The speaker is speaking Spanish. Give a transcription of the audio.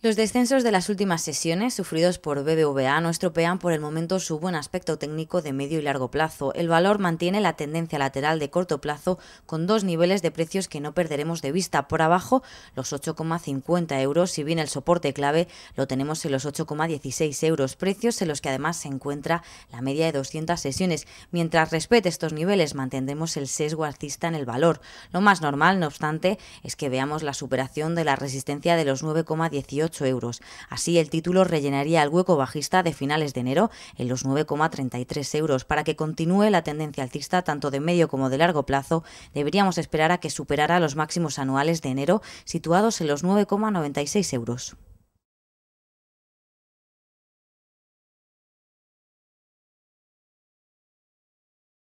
Los descensos de las últimas sesiones sufridos por BBVA no estropean por el momento su buen aspecto técnico de medio y largo plazo. El valor mantiene la tendencia lateral de corto plazo con dos niveles de precios que no perderemos de vista. Por abajo, los 8,50 euros, si bien el soporte clave lo tenemos en los 8,16 euros, precios en los que además se encuentra la media de 200 sesiones. Mientras respete estos niveles, mantendremos el sesgo alcista en el valor. Lo más normal, no obstante, es que veamos la superación de la resistencia de los 9,18 euros. Así, el título rellenaría el hueco bajista de finales de enero en los 9,33 euros. Para que continúe la tendencia alcista, tanto de medio como de largo plazo, deberíamos esperar a que superara los máximos anuales de enero, situados en los 9,96 euros.